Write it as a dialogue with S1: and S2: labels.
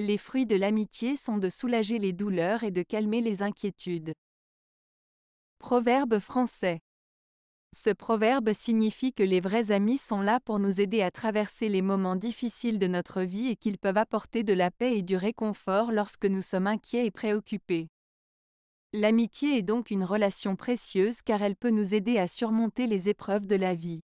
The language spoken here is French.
S1: Les fruits de l'amitié sont de soulager les douleurs et de calmer les inquiétudes. Proverbe français. Ce proverbe signifie que les vrais amis sont là pour nous aider à traverser les moments difficiles de notre vie et qu'ils peuvent apporter de la paix et du réconfort lorsque nous sommes inquiets et préoccupés. L'amitié est donc une relation précieuse car elle peut nous aider à surmonter les épreuves de la vie.